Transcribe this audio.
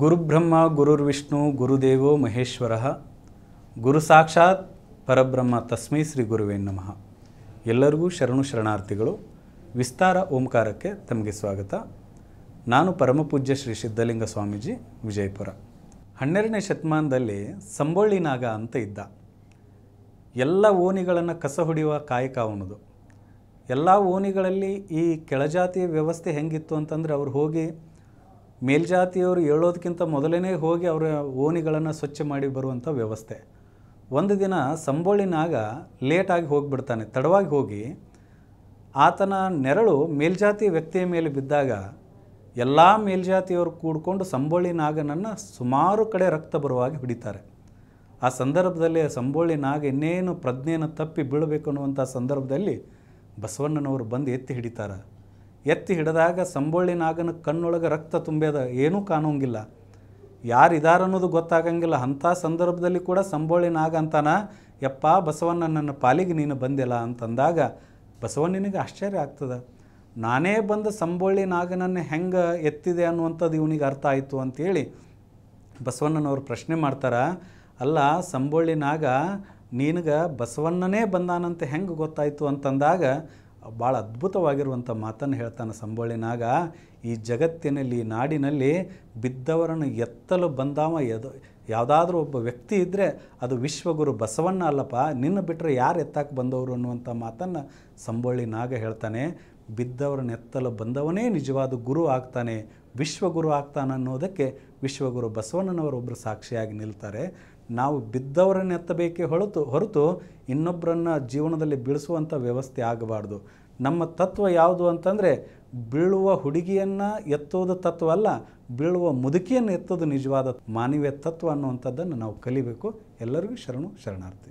ಗುರುಬ್ರಹ್ಮ ಗುರುರ್ವಿಷ್ಣು ಗುರುದೇವೋ ಮಹೇಶ್ವರ ಗುರು ಸಾಕ್ಷಾತ್ ಪರಬ್ರಹ್ಮ ತಸ್ಮೈ ಶ್ರೀ ಗುರುವೇ ನಮಃ ಎಲ್ಲರಿಗೂ ಶರಣು ಶರಣಾರ್ಥಿಗಳು ವಿಸ್ತಾರ ಓಂಕಾರಕ್ಕೆ ತಮಗೆ ಸ್ವಾಗತ ನಾನು ಪರಮಪೂಜ್ಯ ಶ್ರೀ ಸಿದ್ಧಲಿಂಗ ಸ್ವಾಮೀಜಿ ವಿಜಯಪುರ ಹನ್ನೆರಡನೇ ಶತಮಾನದಲ್ಲಿ ಸಂಬೋಳಿನಾಗ ನಾಗ ಅಂತ ಇದ್ದ ಎಲ್ಲ ಓಣಿಗಳನ್ನು ಕಸ ಹೊಡೆಯುವ ಕಾಯಕ ಅವನದು ಎಲ್ಲ ಓಣಿಗಳಲ್ಲಿ ಈ ಕೆಳಜಾತಿಯ ವ್ಯವಸ್ಥೆ ಹೆಂಗಿತ್ತು ಅಂತಂದರೆ ಅವ್ರು ಹೋಗಿ ಮೇಲ್ಜಾತಿಯವರು ಹೇಳೋದಕ್ಕಿಂತ ಮೊದಲೇ ಹೋಗಿ ಅವರ ಓಣಿಗಳನ್ನು ಸ್ವಚ್ಛ ಮಾಡಿ ಬರುವಂಥ ವ್ಯವಸ್ಥೆ ಒಂದು ದಿನ ಸಂಬೋಳಿನಾಗ ಲೇಟಾಗಿ ಹೋಗಿಬಿಡ್ತಾನೆ ತಡವಾಗಿ ಹೋಗಿ ಆತನ ನೆರಳು ಮೇಲ್ಜಾತಿ ವ್ಯಕ್ತಿಯ ಮೇಲೆ ಬಿದ್ದಾಗ ಎಲ್ಲ ಮೇಲ್ಜಾತಿಯವರು ಕೂಡಿಕೊಂಡು ಸಂಬೋಳಿ ನಾಗನನ್ನು ಸುಮಾರು ಕಡೆ ರಕ್ತ ಬರುವಾಗಿ ಹಿಡಿತಾರೆ ಆ ಸಂದರ್ಭದಲ್ಲಿ ಸಂಬೋಳಿ ನಾಗ ಇನ್ನೇನು ಪ್ರಜ್ಞೆಯನ್ನು ತಪ್ಪಿ ಬೀಳಬೇಕು ಅನ್ನುವಂಥ ಸಂದರ್ಭದಲ್ಲಿ ಬಸವಣ್ಣನವರು ಬಂದು ಎತ್ತಿ ಹಿಡಿತಾರೆ ಎತ್ತಿ ಹಿಡಿದಾಗ ಸಂಬೊಳ್ಳಿ ನಾಗನ ಕಣ್ಣೊಳಗೆ ರಕ್ತ ತುಂಬ್ಯದ ಏನೂ ಕಾಣೋಂಗಿಲ್ಲ ಯಾರಿದಾರನ್ನೋದು ಅನ್ನೋದು ಗೊತ್ತಾಗಂಗಿಲ್ಲ ಅಂಥ ಸಂದರ್ಭದಲ್ಲಿ ಕೂಡ ಸಂಬೋಳಿ ನಾಗ ಅಂತಾನ ಯಪ್ಪ ಬಸವಣ್ಣ ನನ್ನ ಪಾಲಿಗೆ ನೀನು ಬಂದಿಲ್ಲ ಅಂತಂದಾಗ ಬಸವಣ್ಣನಿಗೆ ಆಶ್ಚರ್ಯ ಆಗ್ತದೆ ನಾನೇ ಬಂದು ಸಂಬೋಳಿ ನಾಗನನ್ನು ಹೆಂಗೆ ಎತ್ತಿದೆ ಅನ್ನುವಂಥದ್ದು ಇವನಿಗೆ ಅರ್ಥ ಆಯಿತು ಅಂಥೇಳಿ ಬಸವಣ್ಣನವರು ಪ್ರಶ್ನೆ ಮಾಡ್ತಾರೆ ಅಲ್ಲ ಸಂಬೊಳ್ಳಿ ನಾಗ ನಿನಗೆ ಬಸವಣ್ಣನೇ ಬಂದಾನಂತ ಹೆಂಗೆ ಗೊತ್ತಾಯಿತು ಅಂತಂದಾಗ ಭಾಳ ಅದ್ಭುತವಾಗಿರುವಂಥ ಮಾತನ್ನು ಹೇಳ್ತಾನೆ ಸಂಬೋಳಿನಾಗ ಈ ಜಗತ್ತಿನಲ್ಲಿ ಈ ನಾಡಿನಲ್ಲಿ ಬಿದ್ದವರನ್ನು ಎತ್ತಲು ಬಂದಾವ ಎದು ಯಾವುದಾದ್ರೂ ಒಬ್ಬ ವ್ಯಕ್ತಿ ಇದ್ದರೆ ಅದು ವಿಶ್ವಗುರು ಬಸವಣ್ಣ ಅಲ್ಲಪ್ಪ ನಿನ್ನ ಬಿಟ್ಟರೆ ಯಾರು ಎತ್ತಾಕೆ ಬಂದವರು ಅನ್ನುವಂಥ ಮಾತನ್ನು ಸಂಬೊಳ್ಳಿ ನಾಗ ಹೇಳ್ತಾನೆ ಬಿದ್ದವರ ನೆತ್ತಲ ಬಂದವನೇ ನಿಜವಾದ ಗುರು ಆಗ್ತಾನೆ ವಿಶ್ವಗುರು ಆಗ್ತಾನೆ ಅನ್ನೋದಕ್ಕೆ ವಿಶ್ವಗುರು ಬಸವಣ್ಣನವರೊಬ್ಬರು ಸಾಕ್ಷಿಯಾಗಿ ನಿಲ್ತಾರೆ ನಾವು ಬಿದ್ದವರನ್ನು ಎತ್ತಬೇಕೇ ಹೊರತು ಹೊರತು ಇನ್ನೊಬ್ಬರನ್ನು ಜೀವನದಲ್ಲಿ ಬೀಳಿಸುವಂಥ ವ್ಯವಸ್ಥೆ ಆಗಬಾರ್ದು ನಮ್ಮ ತತ್ವ ಯಾವುದು ಅಂತಂದರೆ ಬೀಳುವ ಹುಡುಗಿಯನ್ನು ಎತ್ತೋದು ತತ್ವ ಅಲ್ಲ ಬೀಳುವ ಮುದುಕಿಯನ್ನು ಎತ್ತೋದು ನಿಜವಾದ ಮಾನವೀಯ ತತ್ವ ಅನ್ನುವಂಥದ್ದನ್ನು ನಾವು ಕಲಿಬೇಕು ಎಲ್ಲರಿಗೂ ಶರಣು ಶರಣಾರ್ಥಿ